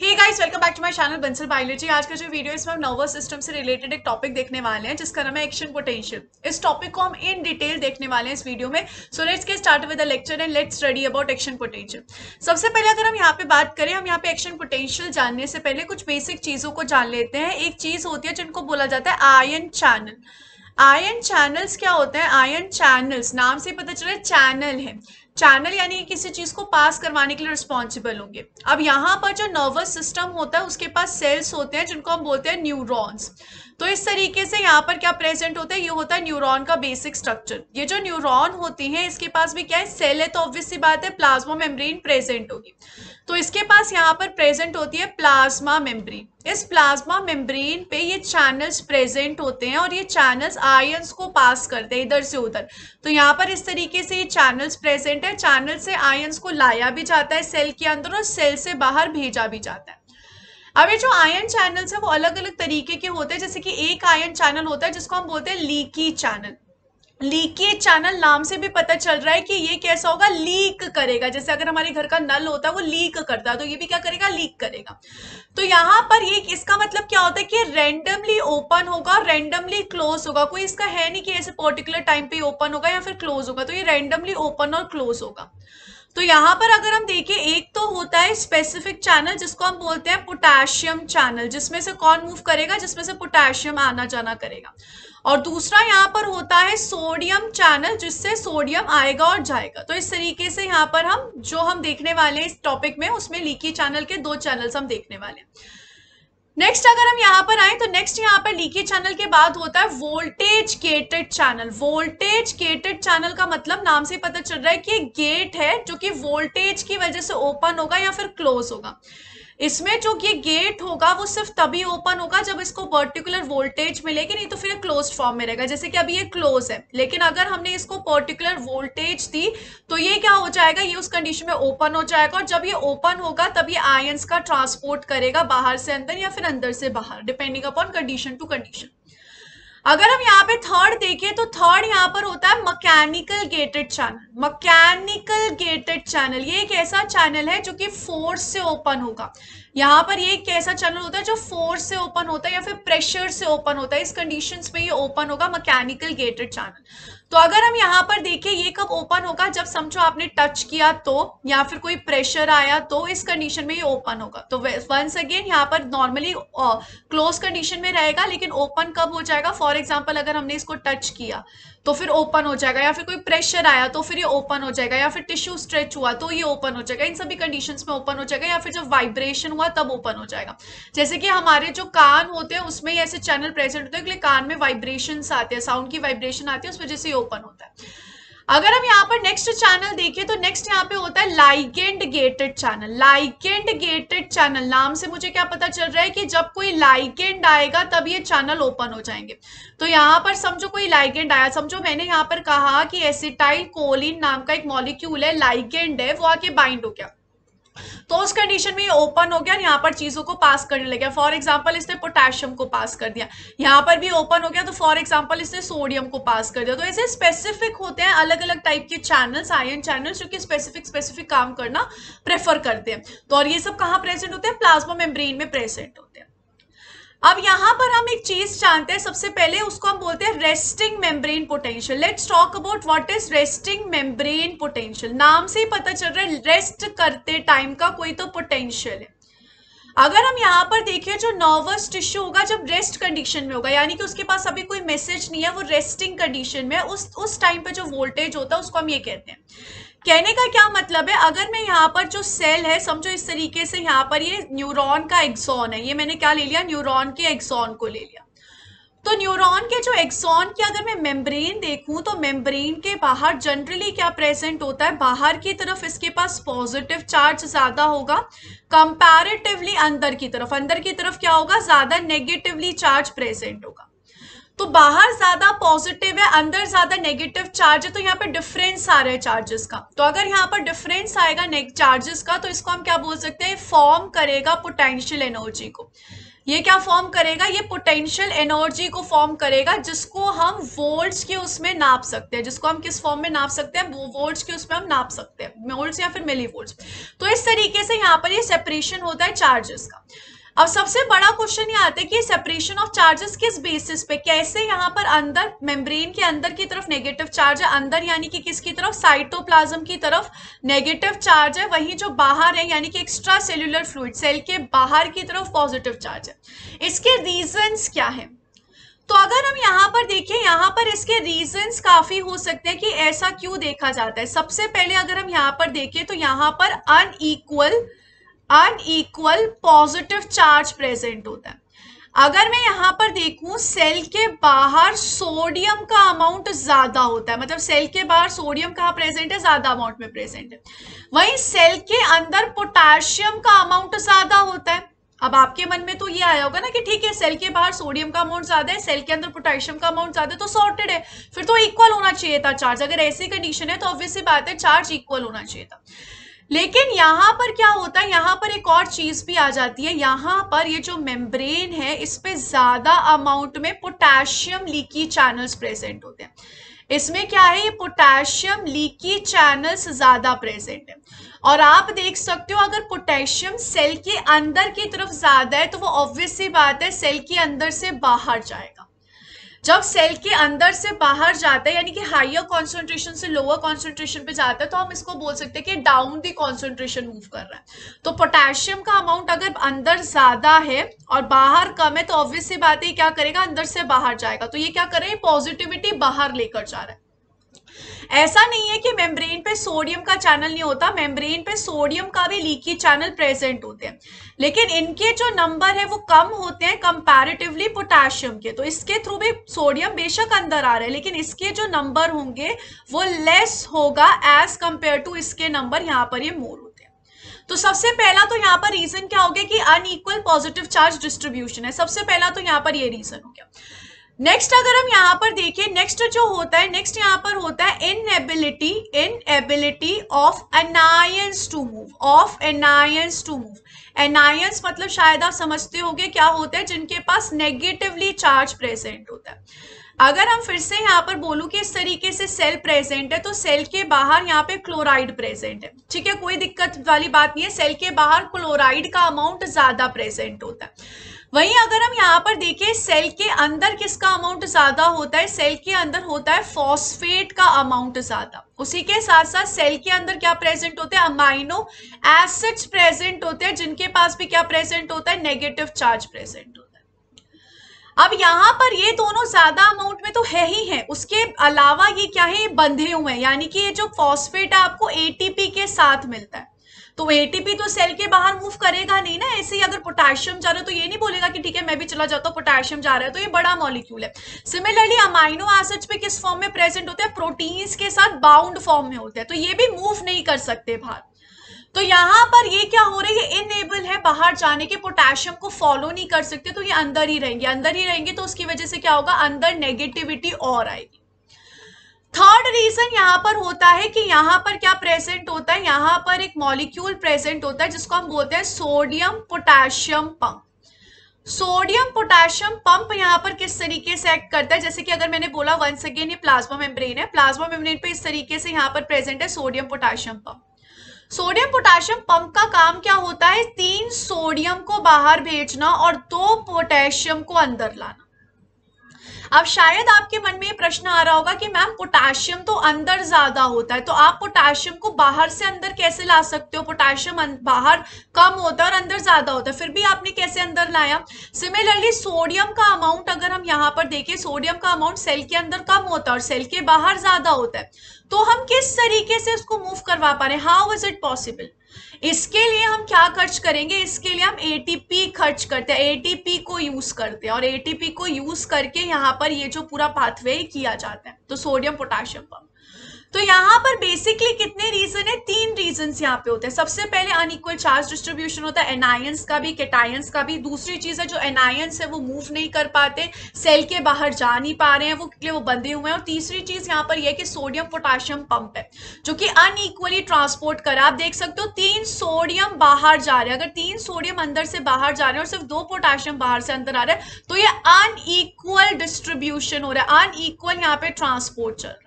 he guys welcome back to my channel Bansal biology आज का जो वीडियो इसमें हम नर्वस सिस्टम से रिलेटेड एक टॉपिक देखने वाले हैं जिसका नाम है एक्शन पोटेंशियल इस टॉपिक को हम इन डिटेल देखने वाले हैं इस वीडियो में सो लेट्स के start with the lecture and let's study about action potential सबसे पहले अगर हम यहाँ पे बात करें हम यहाँ पे एक्शन पोटेंशियल जानने से पहले कुछ बेसिक चीज़ों को जान लेते हैं एक चीज़ होती है जिनको बोला जाता है आयन चैनल आयन चैनल्स क्या होते हैं आयन चैनल्स नाम से पता चले चैनल है चैनल यानी किसी चीज़ को पास करवाने के लिए रिस्पॉन्सिबल होंगे अब यहाँ पर जो नर्वस सिस्टम होता है उसके पास सेल्स होते हैं जिनको हम बोलते हैं न्यूरॉन्स तो इस तरीके से यहाँ पर क्या प्रेजेंट होता है ये होता है न्यूरॉन का बेसिक स्ट्रक्चर ये जो न्यूरॉन होती है इसके पास भी क्या है सेल है तो ऑब्वियसली बात है प्लाज्मा मेम्ब्रेन प्रेजेंट होगी तो इसके पास यहाँ पर प्रेजेंट होती है प्लाज्मा मेम्ब्रेन इस प्लाज्मा मेम्ब्रेन पे ये चैनल्स प्रेजेंट होते हैं और ये चैनल्स आयंस को पास करते हैं इधर से उधर तो यहाँ पर इस तरीके से ये चैनल्स प्रेजेंट है चैनल से आयंस को लाया भी जाता है सेल के अंदर और सेल से बाहर भेजा भी जाता है अब ये जो आयन चैनल्स है वो अलग अलग तरीके के होते हैं जैसे कि एक आयन चैनल होता है जिसको हम बोलते हैं लीकी चैनल लीकेज चैनल नाम से भी पता चल रहा है कि ये कैसा होगा लीक करेगा जैसे अगर हमारे घर का नल होता है वो लीक करता है तो ये भी क्या करेगा लीक करेगा तो यहाँ पर ये इसका मतलब क्या होता है कि रेंडमली ओपन होगा रेंडमली क्लोज होगा कोई इसका है नहीं कि ऐसे पर्टिकुलर टाइम पे ओपन होगा या फिर क्लोज होगा तो ये रेंडमली ओपन और क्लोज होगा तो यहाँ पर अगर हम देखें एक तो होता है स्पेसिफिक चैनल जिसको हम बोलते हैं पोटेशियम चैनल जिसमें से कौन मूव करेगा जिसमें से पोटेशियम आना जाना करेगा और दूसरा यहाँ पर होता है सोडियम चैनल जिससे सोडियम आएगा और जाएगा तो इस तरीके से यहाँ पर हम जो हम देखने वाले इस टॉपिक में उसमें लीकी चैनल के दो चैनल्स हम देखने वाले हैं नेक्स्ट अगर हम यहाँ पर आए तो नेक्स्ट यहाँ पर लीकेज चैनल के बाद होता है voltage gated channel voltage gated channel का मतलब नाम से पता चल रहा है कि गेट है जो कि वोल्टेज की वजह से ओपन होगा या फिर क्लोज होगा इसमें जो ये गेट होगा वो सिर्फ तभी ओपन होगा जब इसको पर्टिकुलर वोल्टेज मिलेगी नहीं तो फिर क्लोज फॉर्म में रहेगा जैसे कि अभी ये क्लोज है लेकिन अगर हमने इसको पर्टिकुलर वोल्टेज दी तो ये क्या हो जाएगा ये उस कंडीशन में ओपन हो जाएगा और जब ये ओपन होगा तब ये आयंस का ट्रांसपोर्ट करेगा बाहर से अंदर या फिर अंदर से बाहर depending upon condition to condition अगर हम यहाँ पे थर्ड देखें तो थर्ड यहाँ पर होता है mechanical gated channel mechanical gated channel ये एक ऐसा चैनल है जो कि फोर्स से ओपन होगा यहाँ पर ये एक ऐसा चैनल होता है जो फोर्स से ओपन होता है या फिर प्रेशर से ओपन होता है इस कंडीशंस में ये ओपन होगा मकैनिकल गेटेड चैनल तो अगर हम यहाँ पर देखें ये कब ओपन होगा जब समझो आपने टच किया तो या फिर कोई प्रेशर आया तो इस कंडीशन में ये ओपन होगा तो वंस अगेन यहाँ पर नॉर्मली क्लोज कंडीशन में रहेगा लेकिन ओपन कब हो जाएगा फॉर एग्जाम्पल अगर हमने इसको टच किया तो फिर ओपन हो जाएगा या फिर कोई प्रेशर आया तो फिर ये ओपन हो जाएगा या फिर टिश्यू स्ट्रेच हुआ तो ये ओपन हो जाएगा इन सभी कंडीशन में ओपन हो जाएगा या फिर जब वाइब्रेशन हुआ तब ओपन हो जाएगा जैसे कि हमारे जो कान होते हैं उसमें ऐसे चैनल प्रेजेंट होते हैं कान में वाइब्रेशन आते हैं साउंड की वाइब्रेशन आती है उस वजह से ओपन होता है अगर हम यहाँ पर नेक्स्ट चैनल देखें तो नेक्स्ट यहाँ पे होता है ligand gated channel ligand gated channel नाम से मुझे क्या पता चल रहा है कि जब कोई लाइकेंड आएगा तब ये चैनल ओपन हो जाएंगे तो यहाँ पर समझो कोई लाइकेंड आया समझो मैंने यहाँ पर कहा कि एसिटाइल कोलिन नाम का एक मॉलिक्यूल है लाइकेंड है वो आके बाइंड हो गया तो उस कंडीशन में ये ओपन हो गया और यहाँ पर चीज़ों को पास करने लग गया फॉर एग्जाम्पल इसने पोटेशियम को पास कर दिया यहाँ पर भी ओपन हो गया तो फॉर एग्जाम्पल इसने सोडियम को पास कर दिया तो ऐसे स्पेसिफिक होते हैं अलग अलग टाइप के चैनल्स आयन चैनल्स जो कि स्पेसिफिक स्पेसिफिक काम करना प्रेफर करते हैं तो और ये सब कहाँ प्रेजेंट होते हैं प्लाज्मा मेम्ब्रेन में प्रेजेंट होते हैं अब यहां पर हम एक चीज जानते हैं सबसे पहले उसको हम बोलते हैं resting membrane potential let's talk about what is resting membrane potential नाम से ही पता चल रहा है रेस्ट करते टाइम का कोई तो पोटेंशियल है अगर हम यहाँ पर देखें जो नर्वस टिश्यू होगा जब रेस्ट कंडीशन में होगा यानी कि उसके पास अभी कोई मैसेज नहीं है वो रेस्टिंग कंडीशन में है उस उस टाइम पे जो वोल्टेज होता है उसको हम ये कहते हैं कहने का क्या मतलब है अगर मैं यहाँ पर जो सेल है समझो इस तरीके से यहाँ पर ये न्यूरॉन का एक्सॉन है ये मैंने क्या ले लिया न्यूरॉन के एक्सॉन को ले लिया तो न्यूरॉन के जो एक्सॉन की अगर मैं मेम्ब्रेन देखूँ तो मेम्ब्रेन के बाहर जनरली क्या प्रेजेंट होता है बाहर की तरफ इसके पास पॉजिटिव चार्ज ज़्यादा होगा कंपैरेटिवली अंदर की तरफ अंदर की तरफ क्या होगा ज़्यादा नेगेटिवली चार्ज प्रेजेंट होगा तो बाहर ज्यादा पॉजिटिव है अंदर ज्यादा नेगेटिव चार्ज है तो यहाँ पर डिफरेंस आ रहा है चार्जेस का तो अगर यहाँ पर डिफरेंस आएगा चार्जेस का तो इसको हम क्या बोल सकते हैं फॉर्म करेगा पोटेंशियल एनर्जी को ये क्या फॉर्म करेगा ये पोटेंशियल एनर्जी को फॉर्म करेगा जिसको हम वोल्ट्स के उसमें नाप सकते हैं जिसको हम किस फॉर्म में नाप सकते हैं वो वोल्ट्स के उसमें हम नाप सकते हैं वोल्ट्स या फिर मिली वोल्ट्स तो इस तरीके से यहाँ पर ये सेपरेशन होता है चार्जेस का अब सबसे बड़ा क्वेश्चन ये आता है कि सेपरेशन ऑफ चार्जेस किस बेसिस पे कैसे यहाँ पर अंदर मेम्ब्रेन के अंदर की तरफ नेगेटिव चार्ज है अंदर यानी कि किसकी तरफ साइटोप्लाज्म की तरफ नेगेटिव चार्ज है वहीं जो बाहर है यानी कि एक्स्ट्रा सेल्युलर फ्लूड सेल के बाहर की तरफ पॉजिटिव चार्ज है इसके रीजन्स क्या है तो अगर हम यहाँ पर देखें यहाँ पर इसके रीजंस काफी हो सकते हैं कि ऐसा क्यों देखा जाता है सबसे पहले अगर हम यहाँ पर देखें तो यहाँ पर unequal unequal positive charge present होता है अगर मैं यहाँ पर देखूँ सेल के बाहर सोडियम का अमाउंट ज्यादा होता है मतलब सेल के बाहर सोडियम कहाँ प्रेजेंट है ज्यादा अमाउंट में प्रेजेंट है वहीं सेल के अंदर पोटेशियम का अमाउंट ज्यादा होता है अब आपके मन में तो ये आया होगा ना कि ठीक है सेल के बाहर सोडियम का अमाउंट ज्यादा है सेल के अंदर पोटेशियम का अमाउंट ज्यादा है तो सॉर्टेड है फिर तो इक्वल होना चाहिए था चार्ज अगर ऐसी कंडीशन है तो ऑब्वियसली बात है चार्ज इक्वल होना चाहिए था लेकिन यहाँ पर क्या होता है यहाँ पर एक और चीज़ भी आ जाती है यहाँ पर ये जो मेम्ब्रेन है इस पर ज़्यादा अमाउंट में पोटेशियम लीकी चैनल्स प्रेजेंट होते हैं इसमें क्या है ये पोटेशियम लीकी चैनल्स ज़्यादा प्रेजेंट है और आप देख सकते हो अगर पोटेशियम सेल के अंदर की तरफ ज़्यादा है तो वो ऑब्वियसली बात है सेल के अंदर से बाहर जाएगा जब सेल के अंदर से बाहर जाता है यानी कि हाइयर कॉन्सेंट्रेशन से लोअर कॉन्सेंट्रेशन पे जाता है तो हम इसको बोल सकते हैं कि डाउन दी कॉन्सेंट्रेशन मूव कर रहा है तो पोटेशियम का अमाउंट अगर अंदर ज्यादा है और बाहर कम है तो ऑब्वियस सी बात है क्या करेगा अंदर से बाहर जाएगा तो ये क्या कर रहे हैं पॉजिटिविटी बाहर लेकर जा रहा है ऐसा नहीं है कि मेम्ब्रेन पे सोडियम का चैनल नहीं होता मेम्ब्रेन पे सोडियम का भी लीकी चैनल प्रेजेंट होते हैं लेकिन इनके जो नंबर है वो कम होते हैं कंपैरेटिवली पोटेशियम के तो इसके थ्रू भी सोडियम बेशक अंदर आ रहा है लेकिन इसके जो नंबर होंगे वो लेस होगा एज कंपेयर टू इसके नंबर यहाँ पर ये मोर होते हैं तो सबसे पहला तो यहाँ पर रीजन क्या हो गया कि अनईक्वल पॉजिटिव चार्ज डिस्ट्रीब्यूशन है सबसे पहला तो यहाँ पर ये रीजन हो गया नेक्स्ट अगर हम यहाँ पर देखें नेक्स्ट जो होता है नेक्स्ट यहाँ पर होता है inability inability of anions to move of anions to move anions मतलब शायद आप समझते होंगे क्या होता है जिनके पास नेगेटिवली चार्ज प्रेजेंट होता है अगर हम फिर से यहाँ पर बोलूँ कि इस तरीके से सेल प्रेजेंट है तो सेल के बाहर यहाँ पे क्लोराइड प्रेजेंट है ठीक है कोई दिक्कत वाली बात नहीं है सेल के बाहर क्लोराइड का अमाउंट ज़्यादा प्रेजेंट होता है वहीं अगर हम यहाँ पर देखें सेल के अंदर किसका अमाउंट ज़्यादा होता है सेल के अंदर होता है फॉस्फेट का अमाउंट ज़्यादा उसी के साथ साथ सेल के अंदर क्या प्रेजेंट होते हैं अमाइनो एसिड्स प्रेजेंट होते हैं जिनके पास भी क्या प्रेजेंट होता है नेगेटिव चार्ज प्रेजेंट होता है अब यहाँ पर ये दोनों ज्यादा अमाउंट में तो है ही है उसके अलावा ये क्या है ये बंधे हुए हैं यानी कि ये जो फॉस्फेट है आपको ए के साथ मिलता है तो एटीपी तो सेल के बाहर मूव करेगा नहीं ना ऐसे ही अगर पोटेशियम जा रहा है तो ये नहीं बोलेगा कि ठीक है मैं भी चला जाता हूँ पोटेशियम जा रहा है तो ये बड़ा मॉलिक्यूल है सिमिलरली अमाइनो एसिड्स पे किस फॉर्म में प्रेजेंट होते हैं प्रोटीन्स के साथ बाउंड फॉर्म में होते हैं तो ये भी मूव नहीं कर सकते बाहर तो यहाँ पर ये क्या हो रहा है ये इनेबल है बाहर जाने के पोटेशियम को फॉलो नहीं कर सकते तो ये अंदर ही रहेंगे अंदर ही रहेंगे तो उसकी वजह से क्या होगा अंदर नेगेटिविटी और आएगी थर्ड रीजन यहाँ पर होता है कि यहाँ पर क्या प्रेजेंट होता है यहाँ पर एक मॉलिक्यूल प्रेजेंट होता है जिसको हम बोलते हैं sodium potassium pump sodium potassium pump यहाँ पर किस तरीके से एक्ट करता है जैसे कि अगर मैंने बोला वंस अगेन ये प्लाज्मा मेम्ब्रेन है प्लाज्मा मेम्ब्रेन पे इस तरीके से यहाँ पर प्रेजेंट है sodium potassium pump sodium potassium pump का काम क्या होता है तीन सोडियम को बाहर भेजना और दो पोटेशियम को अंदर लाना अब शायद आपके मन में प्रश्न आ रहा होगा कि मैम पोटाशियम तो अंदर ज्यादा होता है तो आप पोटाशियम को बाहर से अंदर कैसे ला सकते हो पोटाशियम अं-, बाहर कम होता है और अंदर ज्यादा होता है फिर भी आपने कैसे अंदर लाया सिमिलरली सोडियम का अमाउंट अगर हम यहाँ पर देखें सोडियम का अमाउंट सेल के अंदर कम होता है और सेल के बाहर ज्यादा होता है तो हम किस तरीके से उसको मूव करवा पा रहे हैं हाउ इज इट पॉसिबल इसके लिए हम क्या खर्च करेंगे इसके लिए हम एटीपी खर्च करते हैं एटीपी को यूज करते हैं और एटीपी को यूज करके यहाँ पर ये जो पूरा पाथवे किया जाता है तो सोडियम पोटेशियम पंप तो यहाँ पर बेसिकली कितने रीजन है तीन रीजन यहाँ पे होते हैं सबसे पहले अनइक्वल चार्ज डिस्ट्रीब्यूशन होता है एनायंस का भी केटायंस का भी दूसरी चीज है जो एनायंस है वो मूव नहीं कर पाते सेल के बाहर जा नहीं पा रहे हैं वो वो बंधे हुए हैं और तीसरी चीज यहाँ पर यह है कि सोडियम पोटाशियम पंप है जो कि अनइक्वली ट्रांसपोर्ट करा आप देख सकते हो तीन सोडियम बाहर जा रहे हैं अगर तीन सोडियम अंदर से बाहर जा रहे हैं और सिर्फ दो पोटाशियम बाहर से अंदर आ रहा है तो ये अनइक्वल डिस्ट्रीब्यूशन हो रहा है अनइक्वल यहाँ पे ट्रांसपोर्ट चल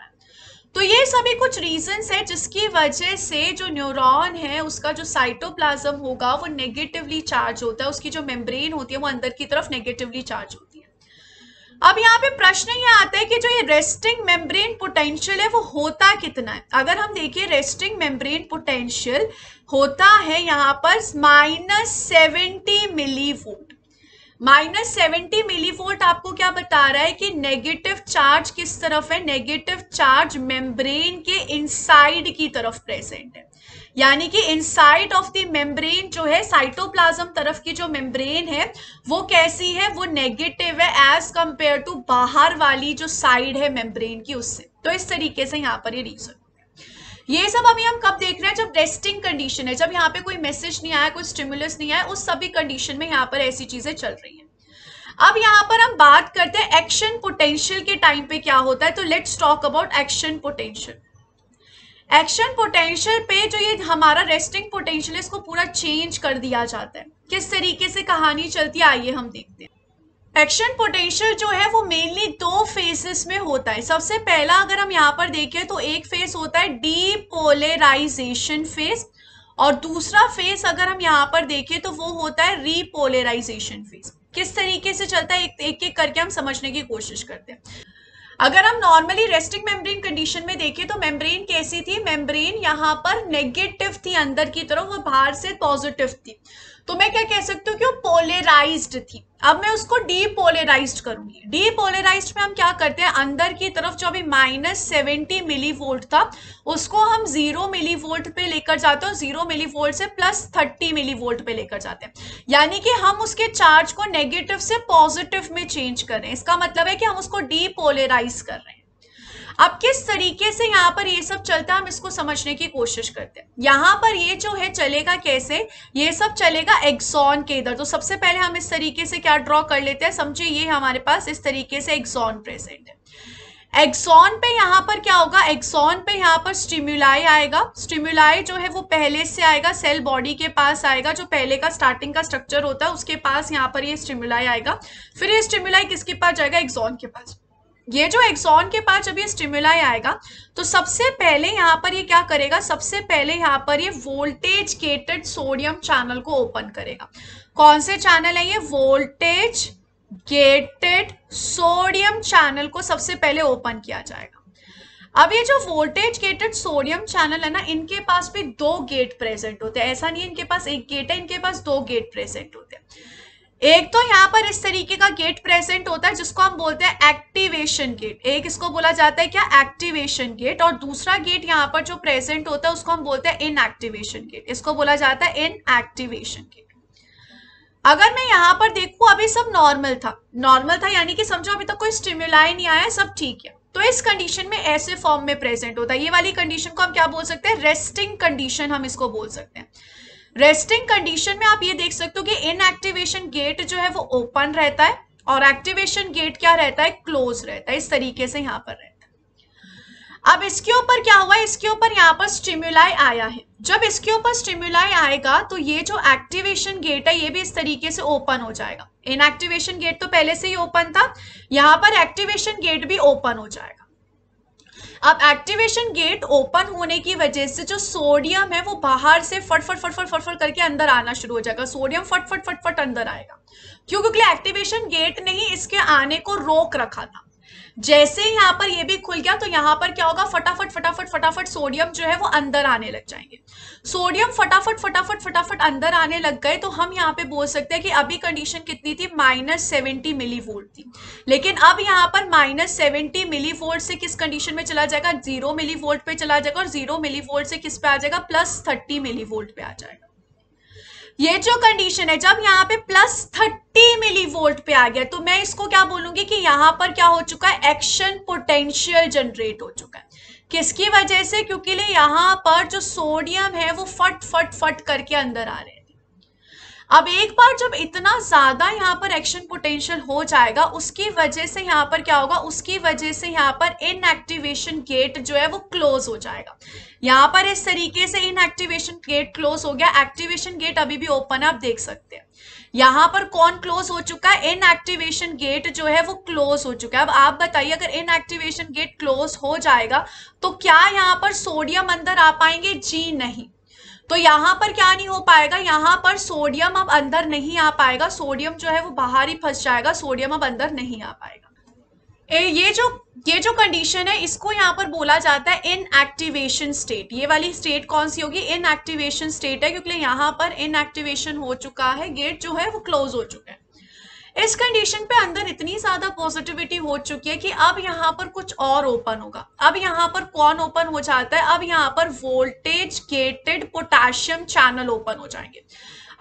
तो ये सभी कुछ रीजंस है जिसकी वजह से जो न्यूरॉन है उसका जो साइटोप्लाज्म होगा वो नेगेटिवली चार्ज होता है उसकी जो मेम्ब्रेन होती है वो अंदर की तरफ नेगेटिवली चार्ज होती है अब यहाँ पे प्रश्न ये आता है कि जो ये रेस्टिंग मेम्ब्रेन पोटेंशियल है वो होता कितना है अगर हम देखिए रेस्टिंग मेम्ब्रेन पोटेंशियल होता है यहाँ पर minus seventy millivolt minus seventy millivolt आपको क्या बता रहा है कि नेगेटिव चार्ज किस तरफ है नेगेटिव चार्ज मेम्ब्रेन के इनसाइड की तरफ प्रेजेंट है यानी कि इनसाइड ऑफ द मेम्ब्रेन जो है साइटोप्लाज्म तरफ की जो मेम्ब्रेन है वो कैसी है वो नेगेटिव है एज कंपेयर टू बाहर वाली जो साइड है मेम्ब्रेन की उससे तो इस तरीके से यहाँ पर ये रीजन ये सब अभी हम कब देख रहे हैं जब रेस्टिंग कंडीशन है जब यहाँ पे कोई मैसेज नहीं आया कोई स्टिमुलस नहीं आया उस सभी कंडीशन में यहाँ पर ऐसी चीजें चल रही हैं अब यहाँ पर हम बात करते हैं एक्शन पोटेंशियल के टाइम पे क्या होता है तो let's talk about action potential action potential पे जो ये हमारा रेस्टिंग पोटेंशियल है इसको पूरा चेंज कर दिया जाता है किस तरीके से कहानी चलती है आइए हम देखते हैं एक्शन पोटेंशियल जो है वो मेनली दो फेसेस में होता है सबसे पहला अगर हम यहाँ पर देखें तो एक फेस होता है डीपोलराइजेशन फेस और दूसरा फेस अगर हम यहाँ पर देखें तो वो होता है रीपोलराइजेशन फेस किस तरीके से चलता है एक एक, करके हम समझने की कोशिश करते हैं अगर हम नॉर्मली रेस्टिंग मेम्ब्रेन कंडीशन में देखें तो मेम्ब्रेन कैसी थी मेम्ब्रेन यहाँ पर नेगेटिव थी अंदर की तरफ और बाहर से पॉजिटिव थी तो मैं क्या कह सकती हूँ कि वो पोलराइज्ड थी अब मैं उसको डीपोलराइज्ड करूंगी डीपोलराइज्ड में हम क्या करते हैं अंदर की तरफ जो अभी माइनस सेवेंटी मिली वोल्ट था उसको हम जीरो मिली वोल्ट पे लेकर जाते हैं जीरो मिली वोल्ट से प्लस थर्टी मिली वोल्ट पे लेकर जाते हैं यानी कि हम उसके चार्ज को नेगेटिव से पॉजिटिव में चेंज कर रहे हैं इसका मतलब है कि हम उसको डीपोलेराइज कर रहे हैं अब किस तरीके से यहाँ पर ये सब चलता है हम इसको समझने की कोशिश करते हैं यहाँ पर ये जो है चलेगा कैसे ये सब चलेगा एक्सॉन के इधर तो सबसे पहले हम इस तरीके से क्या ड्रॉ कर लेते हैं समझिए ये हमारे पास इस तरीके से एक्सॉन प्रेजेंट है एक्सॉन पे यहाँ पर क्या होगा एक्सॉन पे यहाँ पर स्टिम्यूलाई आएगा स्टिम्यूलाई जो है वो पहले से आएगा सेल बॉडी के पास आएगा जो पहले का स्टार्टिंग का स्ट्रक्चर होता है उसके पास यहाँ पर ये यह स्टिम्यूलाई आएगा फिर ये स्टिम्यूलाई किसके पास जाएगा एक्सॉन के पास ये जो एक्सॉन के पास जब ये स्टिमुलाई आएगा तो सबसे पहले यहाँ पर ये क्या करेगा सबसे पहले यहाँ पर ये वोल्टेज केटेड सोडियम चैनल को ओपन करेगा कौन से चैनल है ये वोल्टेज गेटेड सोडियम चैनल को सबसे पहले ओपन किया जाएगा अब ये जो वोल्टेज गेटेड सोडियम चैनल है ना इनके पास भी दो गेट प्रेजेंट होते हैं ऐसा नहीं इनके पास एक गेट है इनके पास दो गेट प्रेजेंट होते हैं एक तो यहाँ पर इस तरीके का गेट प्रेजेंट होता है जिसको हम बोलते हैं एक्टिवेशन गेट एक इसको बोला जाता है क्या एक्टिवेशन गेट और दूसरा गेट यहाँ पर जो प्रेजेंट होता है उसको हम बोलते हैं इन एक्टिवेशन गेट इसको बोला जाता है इन एक्टिवेशन गेट अगर मैं यहाँ पर देखूँ अभी सब नॉर्मल था नॉर्मल था यानी कि समझो अभी तक तो कोई स्टिम्यूलाई नहीं आया सब ठीक है तो इस कंडीशन में ऐसे फॉर्म में प्रेजेंट होता है ये वाली कंडीशन को हम क्या बोल सकते हैं रेस्टिंग कंडीशन हम इसको बोल सकते हैं रेस्टिंग कंडीशन में आप ये देख सकते हो कि इनएक्टिवेशन गेट जो है वो ओपन रहता है और एक्टिवेशन गेट क्या रहता है क्लोज रहता है इस तरीके से यहाँ पर रहता है अब इसके ऊपर क्या हुआ इसके ऊपर यहाँ पर स्टिम्यूलाई आया है जब इसके ऊपर स्टिम्यूलाई आएगा तो ये जो एक्टिवेशन गेट है ये भी इस तरीके से ओपन हो जाएगा इनएक्टिवेशन गेट तो पहले से ही ओपन था यहाँ पर एक्टिवेशन गेट भी ओपन हो जाएगा अब एक्टिवेशन गेट ओपन होने की वजह से जो सोडियम है वो बाहर से फटफट फटफट फटफट करके अंदर आना शुरू हो जाएगा सोडियम फटफट फटफट अंदर आएगा क्यों क्योंकि एक्टिवेशन गेट ने ही इसके आने को रोक रखा था जैसे ही यहाँ पर ये भी खुल गया तो यहाँ पर क्या होगा फटाफट फटाफट फटाफट सोडियम जो है वो अंदर आने लग जाएंगे सोडियम फटाफट फटाफट फटाफट अंदर आने लग गए तो हम यहाँ पे बोल सकते हैं कि अभी कंडीशन कितनी थी माइनस सेवेंटी मिली वोल्ट थी लेकिन अब यहाँ पर माइनस सेवेंटी मिली वोल्ट से किस कंडीशन में चला जाएगा जीरो मिली वोल्ट पे चला जाएगा और जीरो मिली वोल्ट से किस पे आ जाएगा प्लस थर्टी मिली वोल्ट पे आ जाएगा ये जो कंडीशन है जब यहाँ पे प्लस थर्टी मिली वोल्ट पे आ गया तो मैं इसको क्या बोलूंगी कि यहाँ पर क्या हो चुका है एक्शन पोटेंशियल जनरेट हो चुका है किसकी वजह से क्योंकि यहाँ पर जो सोडियम है वो फट फट फट करके अंदर आ रहे हैं अब एक बार जब इतना ज़्यादा यहाँ पर एक्शन पोटेंशियल हो जाएगा उसकी वजह से यहाँ पर क्या होगा उसकी वजह से यहाँ पर इनएक्टिवेशन गेट जो है वो क्लोज हो जाएगा यहाँ पर इस तरीके से इनएक्टिवेशन गेट क्लोज हो गया एक्टिवेशन गेट अभी भी ओपन है आप देख सकते हैं यहाँ पर कौन क्लोज हो चुका है इनएक्टिवेशन गेट जो है वो क्लोज हो चुका है अब आप बताइए अगर इनएक्टिवेशन गेट क्लोज हो जाएगा तो क्या यहाँ पर सोडियम अंदर आ पाएंगे जी नहीं तो यहाँ पर क्या नहीं हो पाएगा यहाँ पर सोडियम अब अंदर नहीं आ पाएगा सोडियम जो है वो बाहर ही फंस जाएगा सोडियम अब अंदर नहीं आ पाएगा ए, ये जो ये जो कंडीशन है इसको यहाँ पर बोला जाता है इनएक्टिवेशन स्टेट ये वाली स्टेट कौन सी होगी इनएक्टिवेशन स्टेट है क्योंकि यहाँ पर इनएक्टिवेशन हो चुका है गेट जो है वो क्लोज हो चुका है इस कंडीशन पे अंदर इतनी ज्यादा पॉजिटिविटी हो चुकी है कि अब यहाँ पर कुछ और ओपन होगा अब यहाँ पर कौन ओपन हो जाता है अब यहाँ पर voltage gated potassium channel open हो जाएंगे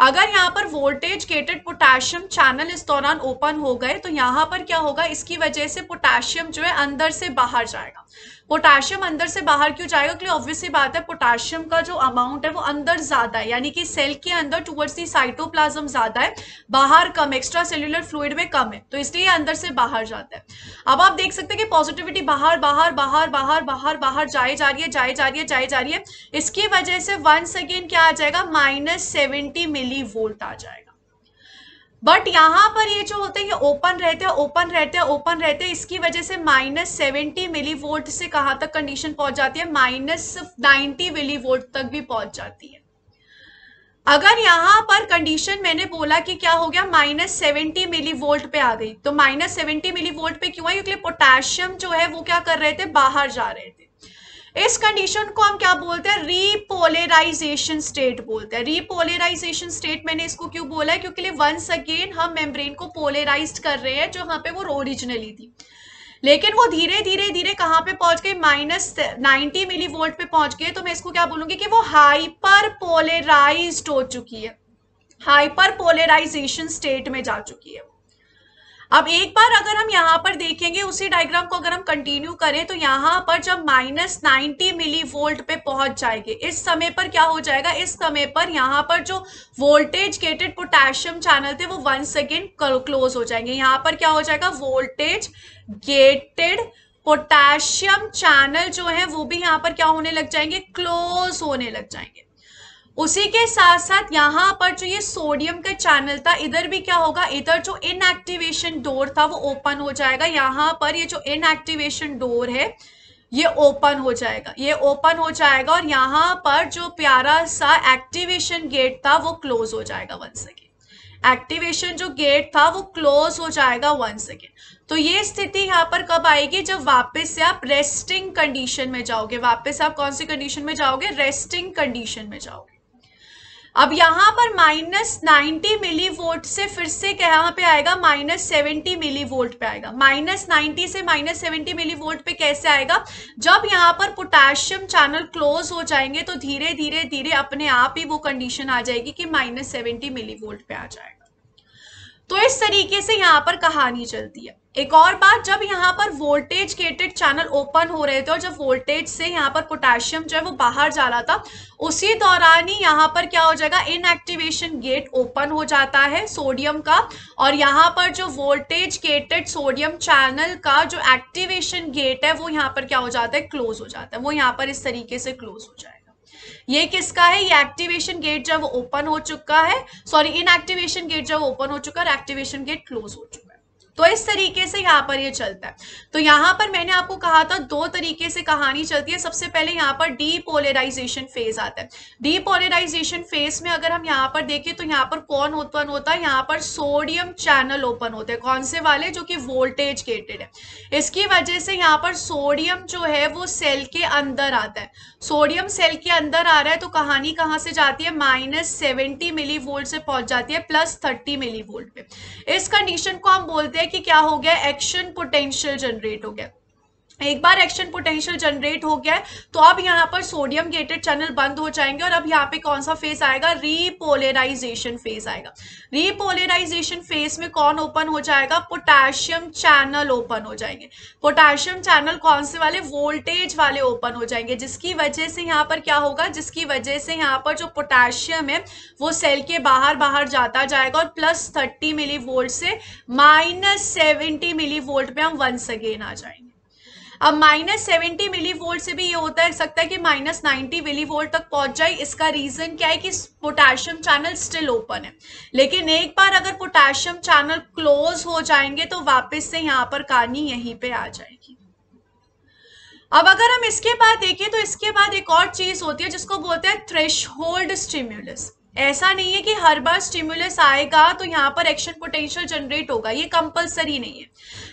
अगर यहाँ पर वोल्टेज गेटेड पोटेशियम चैनल इस दौरान ओपन हो गए तो यहाँ पर क्या होगा इसकी वजह से पोटेशियम जो है अंदर से बाहर जाएगा पोटाशियम अंदर से बाहर क्यों जाएगा क्योंकि ऑब्वियसली बात है पोटाशियम का जो अमाउंट है वो अंदर ज्यादा है यानी कि सेल के अंदर टूवर्ड्स दी साइटोप्लाज्म ज्यादा है बाहर कम एक्स्ट्रा सेल्युलर फ्लूड में कम है तो इसलिए अंदर से बाहर जाता है अब आप देख सकते हैं कि पॉजिटिविटी बाहर बाहर बाहर बाहर बाहर बाहर जाए जा रही है जाए जा रही है जाए जा रही है इसकी वजह से वन सेकेंड क्या आ जाएगा माइनस सेवेंटी मिली वोल्ट आ जाएगा बट यहाँ पर ये जो होते हैं ये ओपन रहते हैं ओपन रहते हैं ओपन रहते हैं इसकी वजह से माइनस सेवेंटी मिली वोल्ट से कहाँ तक कंडीशन पहुंच जाती है माइनस नाइन्टी मिली वोल्ट तक भी पहुंच जाती है अगर यहाँ पर कंडीशन मैंने बोला कि क्या हो गया माइनस सेवेंटी मिली वोल्ट पे आ गई तो माइनस सेवेंटी मिली वोल्ट पे क्यों है क्योंकि पोटेशियम जो है वो क्या कर रहे थे बाहर जा रहे थे इस कंडीशन को हम क्या बोलते हैं रीपोलराइजेशन स्टेट बोलते हैं रीपोलराइजेशन स्टेट मैंने इसको क्यों बोला है क्योंकि वंस अगेन हम मेम्ब्रेन को पोलराइज कर रहे हैं जो यहाँ पे वो ओरिजिनली थी लेकिन वो धीरे धीरे धीरे कहाँ पे पहुंच गई माइनस नाइनटी मिली वोल्ट पे पहुंच गए तो मैं इसको क्या बोलूंगी कि वो हाइपर पोलराइज हो चुकी है हाइपर पोलराइजेशन स्टेट में जा चुकी है अब एक बार अगर हम यहाँ पर देखेंगे उसी डायग्राम को अगर हम कंटिन्यू करें तो यहाँ पर जब माइनस नाइनटी मिली वोल्ट पे पहुंच जाएंगे इस समय पर क्या हो जाएगा इस समय पर यहाँ पर जो वोल्टेज गेटेड पोटेशियम चैनल थे वो वन सेकेंड क्लोज हो जाएंगे यहाँ पर क्या हो जाएगा वोल्टेज गेटेड पोटेशियम चैनल जो है वो भी यहाँ पर क्या होने लग जाएंगे क्लोज होने लग जाएंगे उसी के साथ साथ यहाँ पर जो ये सोडियम का चैनल था इधर भी क्या होगा इधर जो इनएक्टिवेशन डोर था वो ओपन हो जाएगा यहाँ पर ये जो इनएक्टिवेशन डोर है ये ओपन हो जाएगा ये ओपन हो जाएगा और यहाँ पर जो प्यारा सा एक्टिवेशन गेट था वो क्लोज हो जाएगा वन सेकेंड एक्टिवेशन जो गेट था वो क्लोज हो जाएगा वन सेकेंड तो ये स्थिति यहाँ पर कब आएगी जब वापस से आप रेस्टिंग कंडीशन में जाओगे वापस आप कौन सी कंडीशन में जाओगे रेस्टिंग कंडीशन में जाओगे अब यहाँ पर माइनस नाइन्टी मिली वोल्ट से फिर से कहाँ पे आएगा माइनस सेवेंटी मिली वोल्ट पे आएगा माइनस नाइन्टी से माइनस सेवेंटी मिली वोल्ट पे कैसे आएगा जब यहाँ पर पोटेशियम चैनल क्लोज हो जाएंगे तो धीरे धीरे धीरे अपने आप ही वो कंडीशन आ जाएगी कि माइनस सेवेंटी मिली वोल्ट पे आ जाएगा तो इस तरीके से यहाँ पर कहानी चलती है एक और बात जब यहाँ पर वोल्टेज गेटेड चैनल ओपन हो रहे थे और जब वोल्टेज से यहाँ पर पोटेशियम जो है वो बाहर जा रहा था उसी दौरान ही यहाँ पर क्या हो जाएगा इनएक्टिवेशन गेट ओपन हो जाता है सोडियम का और यहाँ पर जो वोल्टेज गेटेड सोडियम चैनल का जो एक्टिवेशन गेट है वो यहाँ पर क्या हो जाता है क्लोज हो जाता है वो यहाँ पर इस तरीके से क्लोज हो जाएगा ये किसका है ये एक्टिवेशन गेट जब ओपन हो चुका है सॉरी इनएक्टिवेशन गेट जब ओपन हो चुका है एक्टिवेशन गेट क्लोज हो चुका है तो इस तरीके से यहाँ पर ये चलता है तो यहाँ पर मैंने आपको कहा था दो तरीके से कहानी चलती है सबसे पहले यहाँ पर डीपोलराइजेशन फेज आता है डीपोलराइजेशन फेज में अगर हम यहाँ पर देखें तो यहाँ पर कौन ओपन होता है यहाँ पर सोडियम चैनल ओपन होते हैं कौन से वाले जो कि वोल्टेज गेटेड है इसकी वजह से यहाँ पर सोडियम जो है वो सेल के अंदर आता है सोडियम सेल के अंदर आ रहा है तो कहानी कहाँ से जाती है माइनस सेवेंटी मिली वोल्ट से पहुंच जाती है प्लस थर्टी मिली वोल्ट पे इस कंडीशन को हम बोलते हैं है कि क्या हो गया एक्शन पोटेंशियल जनरेट हो गया एक बार एक्शन पोटेंशियल जनरेट हो गया है तो अब यहाँ पर सोडियम गेटेड चैनल बंद हो जाएंगे और अब यहाँ पे कौन सा फेज आएगा रीपोलेराइजेशन फेज आएगा रीपोलेराइजेशन फेज में कौन ओपन हो जाएगा पोटेशियम चैनल ओपन हो जाएंगे पोटेशियम चैनल कौन से वाले वोल्टेज वाले ओपन हो जाएंगे जिसकी वजह से यहाँ पर क्या होगा जिसकी वजह से यहाँ पर जो पोटेशियम है वो सेल के बाहर बाहर जाता जाएगा और प्लस थर्टी मिली वोल्ट से माइनस सेवेंटी मिली वोल्ट पे हम वंस अगेन आ जाएंगे अब माइनस सेवेंटी मिली वोल्ट से भी ये होता है सकता है कि माइनस नाइन्टी मिली वोल्ट तक पहुंच जाए इसका रीजन क्या है कि पोटेशियम चैनल स्टिल ओपन है लेकिन एक बार अगर पोटेशियम चैनल क्लोज हो जाएंगे तो वापस से यहाँ पर कहानी यहीं पे आ जाएगी अब अगर हम इसके बाद देखें तो इसके बाद एक और चीज होती है जिसको बोलते हैं थ्रेश होल्ड स्टिम्यूलस ऐसा नहीं है कि हर बार स्टिम्यूलस आएगा तो यहाँ पर एक्शन पोटेंशियल जनरेट होगा ये कंपलसरी नहीं है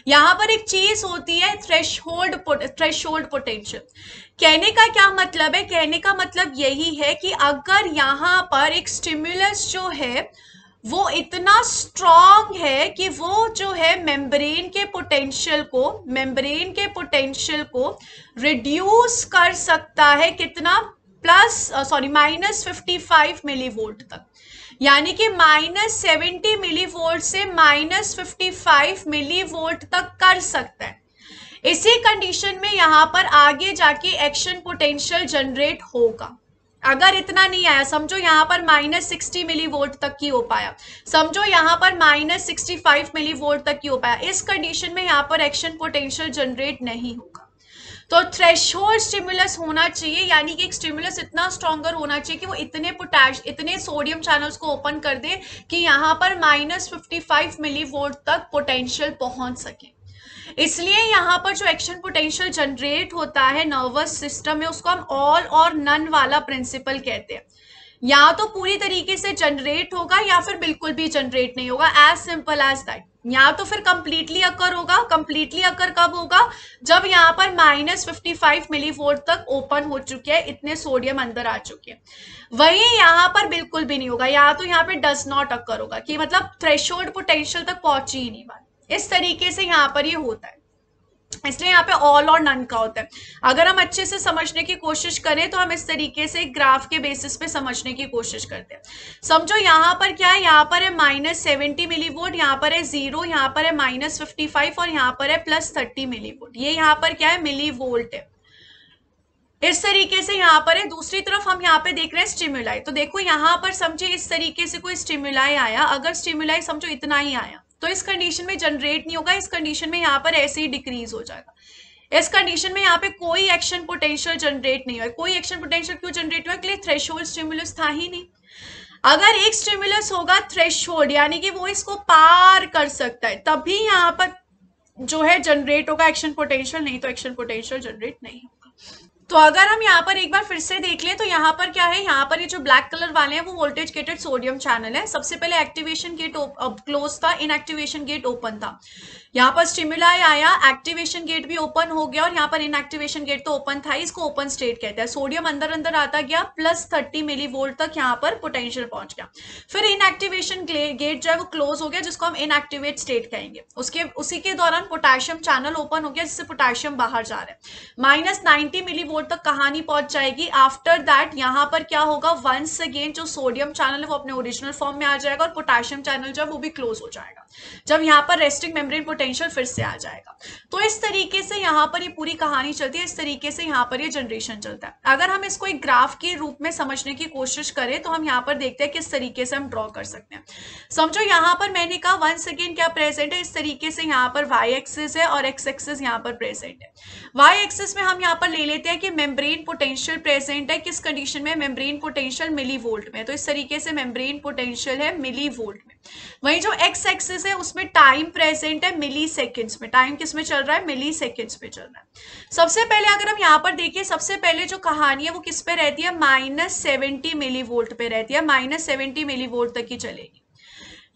यहाँ पर एक चीज होती है threshold threshold potential कहने का क्या मतलब है कहने का मतलब यही है कि अगर यहां पर एक स्टिम्युलस जो है वो इतना स्ट्रांग है कि वो जो है मेम्ब्रेन के पोटेंशियल को मेम्ब्रेन के पोटेंशियल को रिड्यूस कर सकता है कितना plus sorry minus fifty five millivolt तक यानी कि माइनस सेवेंटी मिली वोल्ट से minus fifty five millivolt तक कर सकता है इसी कंडीशन में यहां पर आगे जाके एक्शन पोटेंशियल जनरेट होगा अगर इतना नहीं आया समझो यहां पर माइनस सिक्सटी मिली वोल्ट तक की हो पाया समझो यहां पर minus sixty five millivolt तक की हो पाया इस कंडीशन में यहाँ पर एक्शन पोटेंशियल जनरेट नहीं होगा तो थ्रेश स्टिमुलस होना चाहिए यानी कि एक स्टिमुलस इतना स्ट्रॉगर होना चाहिए कि वो इतने पोटैश इतने सोडियम चैनल्स को ओपन कर दे कि यहाँ पर minus fifty five millivolt तक पोटेंशियल पहुंच सके इसलिए यहाँ पर जो एक्शन पोटेंशियल जनरेट होता है नर्वस सिस्टम में उसको हम ऑल और नन वाला प्रिंसिपल कहते हैं या तो पूरी तरीके से जनरेट होगा या फिर बिल्कुल भी जनरेट नहीं होगा एज सिंपल एज दैट या तो फिर कंप्लीटली अकर होगा कंप्लीटली अकर कब होगा जब यहाँ पर माइनस फिफ्टी फाइव मिली तक ओपन हो चुके हैं इतने सोडियम अंदर आ चुके हैं वही यहाँ पर बिल्कुल भी नहीं होगा या तो यहाँ पे डज नॉट अकर होगा कि मतलब थ्रेशोल्ड पोटेंशियल तक पहुंची ही नहीं बात इस तरीके से यहाँ पर ये यह होता है इसलिए यहाँ पे ऑल और नन का होता है अगर हम अच्छे से समझने की कोशिश करें तो हम इस तरीके से ग्राफ के बेसिस पे समझने की कोशिश करते हैं समझो यहाँ पर क्या है यहाँ पर है माइनस सेवेंटी मिली वोट यहाँ पर है जीरो यहाँ पर है माइनस फिफ्टी फाइव और यहाँ पर है प्लस थर्टी मिली वोट ये यहाँ पर क्या है मिली वोल्ट है इस तरीके से यहाँ पर है दूसरी तरफ हम यहाँ पे देख रहे हैं स्टिम्यूलाई तो देखो यहाँ पर समझे इस तरीके से कोई स्टिम्यूलाई आया अगर स्टिम्यूलाई समझो इतना ही आया तो इस कंडीशन में जनरेट नहीं होगा इस कंडीशन में यहाँ पर ऐसे ही डिक्रीज हो जाएगा इस कंडीशन में यहाँ पे कोई एक्शन पोटेंशियल जनरेट नहीं हुआ कोई एक्शन पोटेंशियल क्यों जनरेट हुआ क्लियर थ्रेश स्टिमुलस था ही नहीं अगर एक स्टिमुलस होगा थ्रेश यानी कि वो इसको पार कर सकता है तभी यहाँ पर जो है जनरेट होगा एक्शन पोटेंशियल नहीं तो एक्शन पोटेंशियल जनरेट नहीं होगा तो अगर हम यहाँ पर एक बार फिर से देख लें तो यहाँ पर क्या है यहाँ पर ये जो ब्लैक कलर वाले हैं वो वोल्टेज गेटेड सोडियम चैनल है सबसे पहले एक्टिवेशन गेट क्लोज था इनएक्टिवेशन गेट ओपन था यहाँ पर स्टिमुलाई आया एक्टिवेशन गेट भी ओपन हो गया और यहाँ पर इनएक्टिवेशन गेट तो ओपन था इसको ओपन स्टेट कहते हैं सोडियम अंदर अंदर आता गया प्लस थर्टी मिली तक यहाँ पर पोटेंशियल पहुंच गया फिर इनएक्टिवेशन गेट जो है वो क्लोज हो गया जिसको हम इनएक्टिवेट स्टेट कहेंगे उसके उसी के दौरान पोटेशियम चैनल ओपन हो गया जिससे पोटेशियम बाहर जा रहा है माइनस नाइनटी मिली एपिसोड तक कहानी पहुंच जाएगी आफ्टर दैट यहाँ पर क्या होगा वंस अगेन जो सोडियम चैनल है वो अपने ओरिजिनल फॉर्म में आ जाएगा और पोटेशियम चैनल जो है वो भी क्लोज हो जाएगा जब यहाँ पर रेस्टिंग मेम्ब्रेन पोटेंशियल फिर से आ जाएगा तो इस तरीके से यहाँ पर ये यह पूरी कहानी चलती है इस तरीके से यहाँ पर ये यह जनरेशन चलता है अगर हम इसको एक ग्राफ के रूप में समझने की कोशिश करें तो हम यहाँ पर देखते हैं किस तरीके से हम ड्रॉ कर सकते हैं समझो यहाँ पर मैंने कहा वंस अगेन क्या प्रेजेंट है इस तरीके से यहाँ पर वाई एक्सेस है और एक्स एक्सेस यहाँ पर प्रेजेंट है वाई एक्सेस में हम यहाँ पर ले लेते हैं कि मेम्ब्रेन पोटेंशियल प्रेजेंट है किस कंडीशन में मेम्ब्रेन पोटेंशियल मिली वोल्ट में तो इस तरीके से मेम्ब्रेन पोटेंशियल है मिली वोल्ट में वहीं जो एक्स एक्सिस है उसमें टाइम प्रेजेंट है मिली सेकेंड्स में टाइम किस में चल रहा है मिली सेकेंड्स में चल रहा है सबसे पहले अगर हम यहाँ पर देखिए सबसे पहले जो कहानी है वो किस पे रहती है माइनस सेवेंटी मिली वोल्ट पे रहती है माइनस सेवेंटी मिली वोल्ट तक ही चलेगी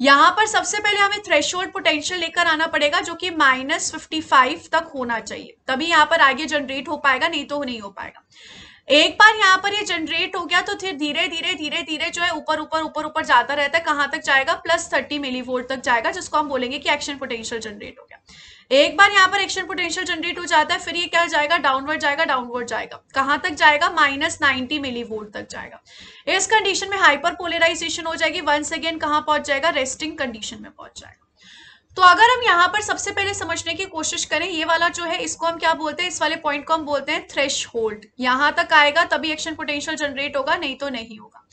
यहां पर सबसे पहले हमें थ्रेशोल्ड पोटेंशियल लेकर आना पड़ेगा जो कि माइनस फिफ्टी फाइव तक होना चाहिए तभी यहां पर आगे जनरेट हो पाएगा नहीं तो नहीं हो पाएगा एक बार यहां पर ये जनरेट हो गया तो फिर धीरे धीरे धीरे धीरे जो है ऊपर ऊपर ऊपर ऊपर जाता रहता है कहां तक जाएगा प्लस थर्टी मिली तक जाएगा जिसको हम बोलेंगे कि एक्शन पोटेंशियल जनरेट हो गया एक बार यहाँ पर एक्शन पोटेंशियल जनरेट हो जाता है फिर ये क्या जाएगा डाउनवर्ड जाएगा डाउनवर्ड जाएगा कहां तक जाएगा माइनस नाइनटी मिली वोल्ट तक जाएगा इस कंडीशन में हाइपर पोलराइजेशन हो जाएगी वंस अगेन कहां पहुंच जाएगा रेस्टिंग कंडीशन में पहुंच जाएगा तो अगर हम यहाँ पर सबसे पहले समझने की कोशिश करें ये वाला जो है इसको हम क्या बोलते हैं इस वाले पॉइंट को हम बोलते हैं थ्रेश होल्ड यहां तक आएगा तभी एक्शन पोटेंशियल जनरेट होगा नहीं तो नहीं होगा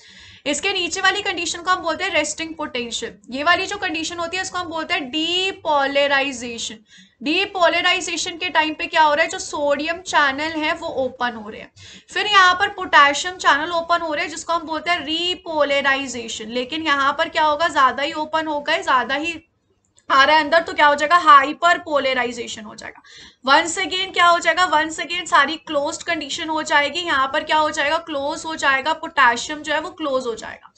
इसके नीचे वाली कंडीशन को हम बोलते हैं रेस्टिंग पोटेंशियल ये वाली जो कंडीशन होती है इसको हम बोलते हैं डीपोलराइजेशन डीपोलराइजेशन के टाइम पे क्या हो रहा है जो सोडियम चैनल है वो ओपन हो रहे हैं फिर यहाँ पर पोटेशियम चैनल ओपन हो रहे हैं जिसको हम बोलते हैं रीपोलराइजेशन लेकिन यहाँ पर क्या होगा ज्यादा ही ओपन होगा ज्यादा ही आ रहा है अंदर तो क्या हो जाएगा हाइपर पोलराइजेशन हो जाएगा वंस अगेन क्या हो जाएगा वंस अगेन सारी क्लोज कंडीशन हो जाएगी यहां पर क्या हो जाएगा क्लोज हो जाएगा पोटेशियम जो है वो क्लोज हो जाएगा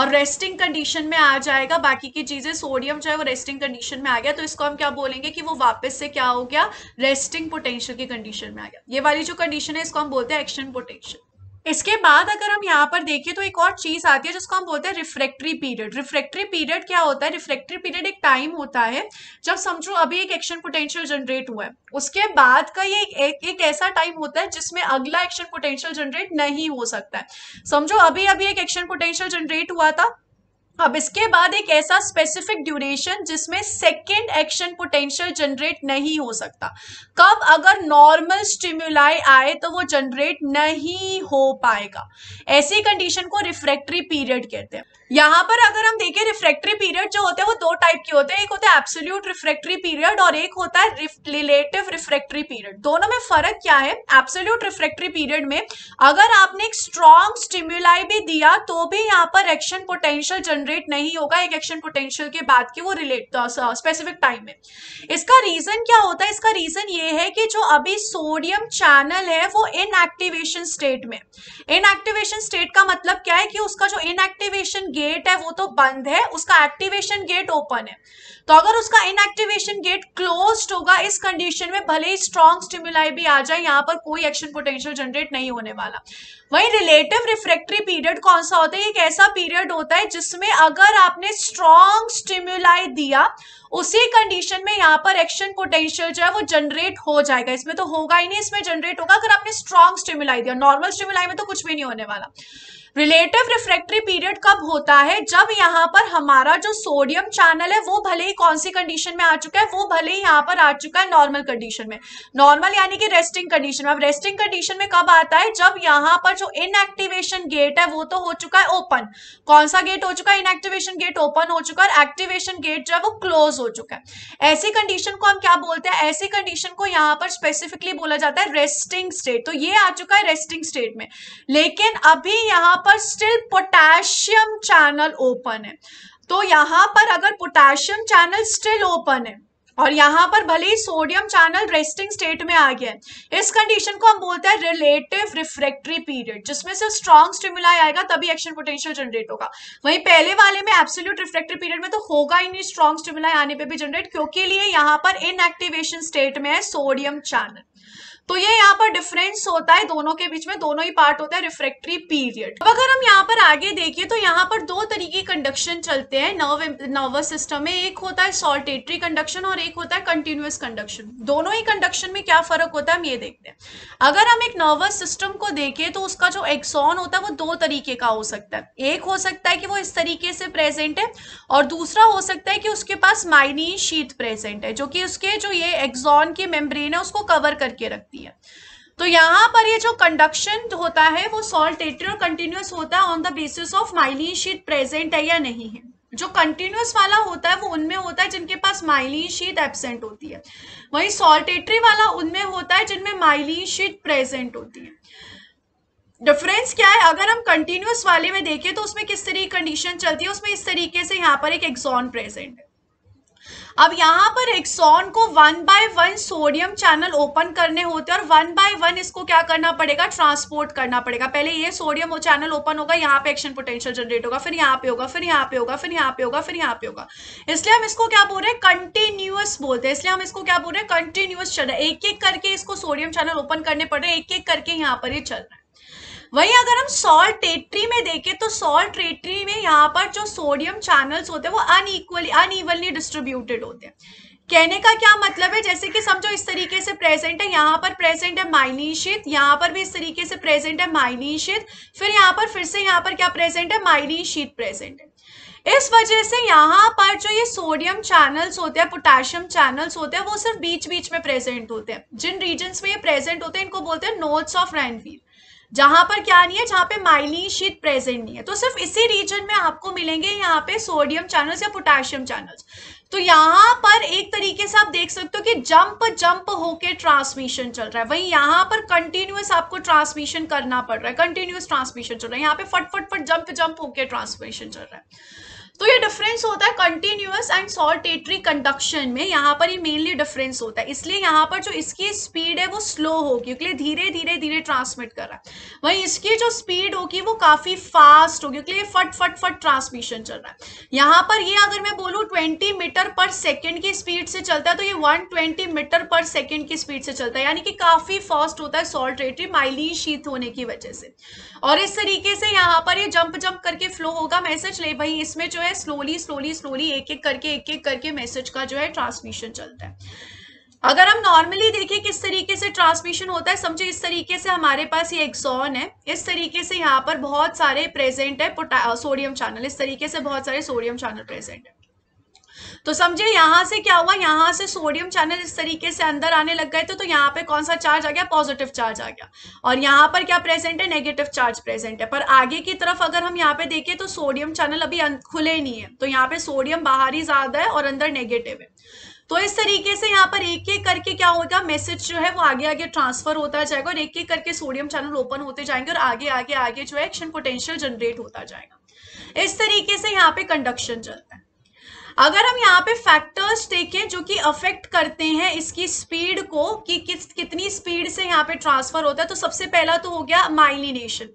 और रेस्टिंग कंडीशन में आ जाएगा बाकी की चीजें सोडियम जो है वो रेस्टिंग कंडीशन में आ गया तो इसको हम क्या बोलेंगे कि वो वापस से क्या हो गया रेस्टिंग पोटेंशियल की कंडीशन में आ गया ये वाली जो कंडीशन है इसको हम बोलते हैं एक्शन पोटेंशियल इसके बाद अगर हम यहाँ पर देखें तो एक और चीज आती है जिसको हम बोलते हैं रिफ्रैक्टरी पीरियड रिफ्रेक्टरी पीरियड क्या होता है रिफ्रेक्टरी पीरियड एक टाइम होता है जब समझो अभी एक एक्शन पोटेंशियल जनरेट हुआ है उसके बाद का ये एक, एक ऐसा टाइम होता है जिसमें अगला एक्शन पोटेंशियल जनरेट नहीं हो सकता है समझो अभी अभी एक एक्शन पोटेंशियल जनरेट हुआ था अब इसके बाद एक ऐसा स्पेसिफिक ड्यूरेशन जिसमें सेकेंड एक्शन पोटेंशियल जनरेट नहीं हो सकता कब अगर नॉर्मल स्टिम्यूलाई आए तो वो जनरेट नहीं हो पाएगा ऐसी कंडीशन को रिफ्रैक्टरी पीरियड कहते हैं यहाँ पर अगर हम देखें रिफ्रैक्टरी पीरियड जो होते हैं वो दो टाइप के होते हैं एक होता है एब्सोल्यूट रिफ्रैक्टरी पीरियड और एक होता है रिलेटिव रिफ्रैक्टरी पीरियड दोनों में फर्क क्या है एब्सोल्यूट रिफ्रैक्टरी पीरियड में अगर आपने एक स्ट्रॉन्ग स्टिम्यूलाई भी दिया तो भी यहाँ पर एक्शन पोटेंशियल जनरेट नहीं होगा एक एक्शन पोटेंशियल के बाद के वो रिलेट स्पेसिफिक टाइम में इसका रीजन क्या होता है इसका रीजन ये है कि जो अभी सोडियम चैनल है वो इनएक्टिवेशन स्टेट में इनएक्टिवेशन स्टेट का मतलब क्या है कि उसका जो इनएक्टिवेशन गेट है वो तो बंद है उसका एक्टिवेशन गेट ओपन है तो अगर उसका इनएक्टिवेशन गेट क्लोज होगा इस कंडीशन में भले ही स्ट्रॉन्ग स्टिमुलाई भी आ जाए यहाँ पर कोई एक्शन पोटेंशियल जनरेट नहीं होने वाला वही रिलेटिव रिफ्रेक्टरी पीरियड कौन सा होता है एक ऐसा पीरियड होता है जिसमें अगर आपने स्ट्रॉन्ग स्टिम्युलाई दिया उसी कंडीशन में यहाँ पर एक्शन पोटेंशियल जो है वो जनरेट हो जाएगा इसमें तो होगा ही नहीं इसमें जनरेट होगा अगर आपने स्ट्रॉन्ग स्टिमुलाई दिया नॉर्मल स्टिमुलाई में तो कुछ भी नहीं होने वाला रिलेटिव रिफ्रेक्टरी पीरियड कब होता है जब यहाँ पर हमारा जो सोडियम चैनल है वो भले ही कौन सी कंडीशन में आ चुका है वो भले ही यहाँ पर आ चुका है नॉर्मल कंडीशन में नॉर्मल यानी कि रेस्टिंग कंडीशन में अब रेस्टिंग कंडीशन में कब आता है जब यहाँ पर जो इनएक्टिवेशन गेट है वो तो हो चुका है ओपन कौन सा गेट हो चुका है इनएक्टिवेशन गेट ओपन हो चुका है एक्टिवेशन गेट जो है वो क्लोज हो चुका है ऐसी कंडीशन को हम क्या बोलते हैं ऐसी कंडीशन को यहां पर स्पेसिफिकली बोला जाता है रेस्टिंग स्टेट तो ये आ चुका है रेस्टिंग स्टेट में लेकिन अभी यहां पर स्टिल पोटेशियम चैनल ओपन है तो यहां पर अगर पोटेशियम चैनल स्टिल ओपन है और यहाँ पर भले ही सोडियम चैनल रेस्टिंग स्टेट में आ गया है इस कंडीशन को हम बोलते हैं रिलेटिव रिफ्रेक्ट्री पीरियड जिसमें सिर्फ स्ट्रॉन्ग स्टिमुलाई आएगा तभी एक्शन पोटेंशियल जनरेट होगा वहीं पहले वाले में एब्सोल्यूट रिफ्रेक्ट्री पीरियड में तो होगा ही नहीं स्ट्रॉन्ग स्टिमुलाई आने पर भी जनरेट क्योंकि लिए यहाँ पर इनएक्टिवेशन स्टेट में है सोडियम चैनल तो ये यहाँ पर डिफरेंस होता है दोनों के बीच में दोनों ही पार्ट होता है रिफ्रेक्ट्री पीरियड अब अगर हम यहाँ पर आगे देखिए तो यहाँ पर दो तरीके कंडक्शन चलते हैं नर्व नर्वस सिस्टम में एक होता है सॉल्टेटरी कंडक्शन और एक होता है कंटिन्यूस कंडक्शन दोनों ही कंडक्शन में क्या फर्क होता है हम ये देखते हैं अगर हम एक नर्वस सिस्टम को देखें तो उसका जो एक्सॉन होता है वो दो तरीके का हो सकता है एक हो सकता है कि वो इस तरीके से प्रेजेंट है और दूसरा हो सकता है कि उसके पास माइनी शीत प्रेजेंट है जो कि उसके जो ये एक्सॉन की मेम्ब्रेन है उसको कवर करके रखती है होती है तो यहाँ पर ये जो कंडक्शन होता है वो सॉल्टेटरी और कंटिन्यूस होता है on the basis of myelin sheath present है या नहीं है जो कंटिन्यूस वाला होता है वो उनमें होता है जिनके पास माइलिन शीट एबसेंट होती है वही सॉल्टेटरी वाला उनमें होता है जिनमें माइलिन शीट प्रेजेंट होती है डिफरेंस क्या है अगर हम कंटिन्यूस वाले में देखें तो उसमें किस तरीके की कंडीशन चलती है उसमें इस तरीके से यहाँ पर एक एग्जॉन प्रेजेंट है अब यहाँ पर एक्सॉन को one by one sodium channel open करने होते हैं और वन बाय वन इसको क्या करना पड़ेगा ट्रांसपोर्ट करना पड़ेगा पहले ये सोडियम चैनल ओपन होगा यहाँ पे एक्शन पोटेंशियल जनरेट होगा फिर यहाँ पे होगा फिर यहाँ पे होगा फिर यहाँ पे होगा फिर यहाँ पे होगा इसलिए हम इसको क्या बोल रहे हैं कंटिन्यूस बोलते हैं इसलिए हम इसको क्या बोल रहे हैं कंटिन्यूस चल रहा है एक एक करके इसको सोडियम चैनल ओपन करने पड़ रहे हैं एक एक करके यहाँ पर ये चल रहा है वहीं अगर हम सॉल्ट टेट्री में देखें तो सॉल्ट टेट्री में यहाँ पर जो सोडियम चैनल्स होते हैं वो अनईक्वली अनइवनली डिस्ट्रीब्यूटेड होते हैं कहने का क्या मतलब है जैसे कि समझो इस तरीके से प्रेजेंट है यहाँ पर प्रेजेंट है माइलीशित यहाँ पर भी इस तरीके से प्रेजेंट है माइलीशित फिर यहाँ पर फिर से यहाँ पर क्या प्रेजेंट है माइलीशीत प्रेजेंट है इस वजह से यहाँ पर जो ये सोडियम चैनल्स होते हैं पोटेशियम चैनल्स होते हैं वो सिर्फ बीच बीच में प्रेजेंट होते हैं जिन रीजन्स में ये प्रेजेंट होते हैं इनको बोलते हैं नोट्स ऑफ रैनवीर जहां पर क्या नहीं है जहां पे माइलिन शीत प्रेजेंट नहीं है तो सिर्फ इसी रीजन में आपको मिलेंगे यहाँ पे सोडियम चैनल्स या पोटेशियम चैनल्स तो यहाँ पर एक तरीके से आप देख सकते हो कि जंप जंप होके ट्रांसमिशन चल रहा है वहीं यहाँ पर कंटिन्यूस आपको ट्रांसमिशन करना पड़ रहा है कंटिन्यूस ट्रांसमिशन चल रहा है यहाँ पे फटफट फट जंप जंप होके ट्रांसमिशन चल रहा है तो ये डिफरेंस होता है कंटिन्यूस एंड सॉल्टेटरी कंडक्शन में यहाँ पर ये मेनली डिफरेंस होता है इसलिए यहाँ पर जो इसकी स्पीड है वो स्लो होगी क्योंकि धीरे धीरे धीरे ट्रांसमिट कर रहा है वहीं इसकी जो स्पीड होगी वो काफ़ी फास्ट होगी क्योंकि फट फट फट ट्रांसमिशन चल रहा है यहाँ पर ये अगर मैं बोलूँ ट्वेंटी मीटर पर सेकेंड की स्पीड से चलता है तो ये one twenty meter per second की स्पीड से चलता है यानी कि काफ़ी फास्ट होता है सॉल्टेटरी माइली शीत होने की वजह से और इस तरीके से यहाँ पर ये जंप जंप करके फ्लो होगा मैसेज ले भाई इसमें जो है है स्लोली स्लोली स्लोली एक एक करके एक एक करके मैसेज का जो है ट्रांसमिशन चलता है अगर हम नॉर्मली देखें किस तरीके से ट्रांसमिशन होता है समझे इस तरीके से हमारे पास ये एक्सॉन है इस तरीके से यहाँ पर बहुत सारे प्रेजेंट है सोडियम चैनल इस तरीके से बहुत सारे सोडियम चैनल प्रेजेंट है तो समझे यहाँ से क्या हुआ यहाँ से सोडियम चैनल इस तरीके से अंदर आने लग गए थे तो यहाँ पे कौन सा चार्ज आ गया पॉजिटिव चार्ज आ गया और यहाँ पर क्या प्रेजेंट है नेगेटिव चार्ज प्रेजेंट है पर आगे की तरफ अगर हम यहाँ पे देखें तो सोडियम चैनल अभी खुले नहीं है तो यहाँ पे सोडियम बाहर ही ज्यादा है और अंदर नेगेटिव है तो इस तरीके से यहाँ पर एक एक करके क्या होगा मैसेज जो है वो आगे आगे ट्रांसफर होता जाएगा और एक एक करके सोडियम चैनल ओपन होते जाएंगे और आगे आगे आगे जो है एक्शन पोटेंशियल जनरेट होता जाएगा इस तरीके से यहाँ पे कंडक्शन चलता है अगर हम यहाँ पे फैक्टर्स देखें जो कि अफेक्ट करते हैं इसकी स्पीड को कि किस कितनी स्पीड से यहाँ पे ट्रांसफर होता है तो सबसे पहला तो हो गया माइलिनेशन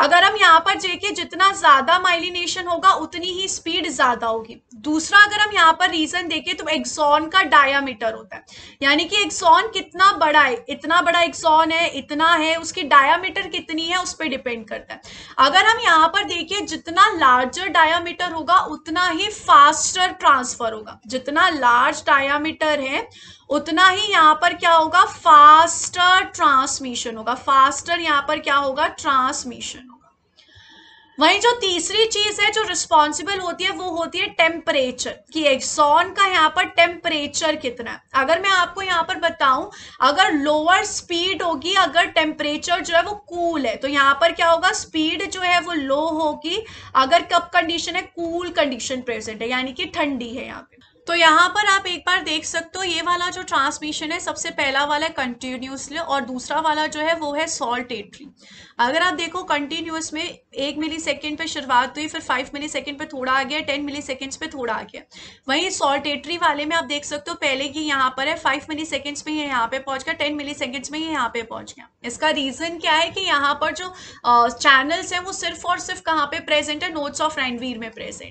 अगर हम यहाँ पर देखें जितना ज्यादा माइलिनेशन होगा उतनी ही स्पीड ज्यादा होगी दूसरा अगर हम यहाँ पर रीजन देखें तो एक्सॉन का डायामीटर होता है यानी कि एक्सॉन कितना बड़ा है इतना बड़ा एक्सॉन है इतना है उसकी डायामीटर कितनी है उस पर डिपेंड करता है अगर हम यहाँ पर देखें जितना लार्जर डायामीटर होगा उतना ही फास्टर ट्रांसफर होगा जितना लार्ज डायामीटर है उतना ही यहां पर क्या होगा फास्टर ट्रांसमिशन होगा फास्टर यहाँ पर क्या होगा ट्रांसमिशन होगा वहीं जो तीसरी चीज है जो रिस्पॉन्सिबल होती है वो होती है टेम्परेचर कि एक्सॉन का यहां पर टेम्परेचर कितना है अगर मैं आपको यहां पर बताऊं अगर लोअर स्पीड होगी अगर टेम्परेचर जो है वो कूल cool है तो यहां पर क्या होगा स्पीड जो है वो लो होगी अगर कब कंडीशन है कूल कंडीशन प्रेजेंट है यानी कि ठंडी है यहाँ पे तो यहाँ पर आप एक बार देख सकते हो ये वाला जो ट्रांसमिशन है सबसे पहला वाला है कंटिन्यूसली और दूसरा वाला जो है वो है सॉल्टेटरी अगर आप देखो कंटिन्यूस में एक मिली सेकेंड पर शुरुआत हुई फिर फाइव मिली सेकेंड पर थोड़ा आ गया टेन मिली सेकेंड्स पर थोड़ा आ गया वहीं सॉल्टेटरी वाले में आप देख सकते हो पहले की यहाँ पर है फाइव मिली सेकेंड्स में ये यहाँ पे पहुँच गया टेन मिली सेकेंड्स में ये यहाँ पे पहुँच गया इसका रीज़न क्या है कि यहाँ पर जो चैनल्स हैं वो सिर्फ और सिर्फ कहाँ पे प्रेजेंट है नोट्स ऑफ रणवीर में प्रेजेंट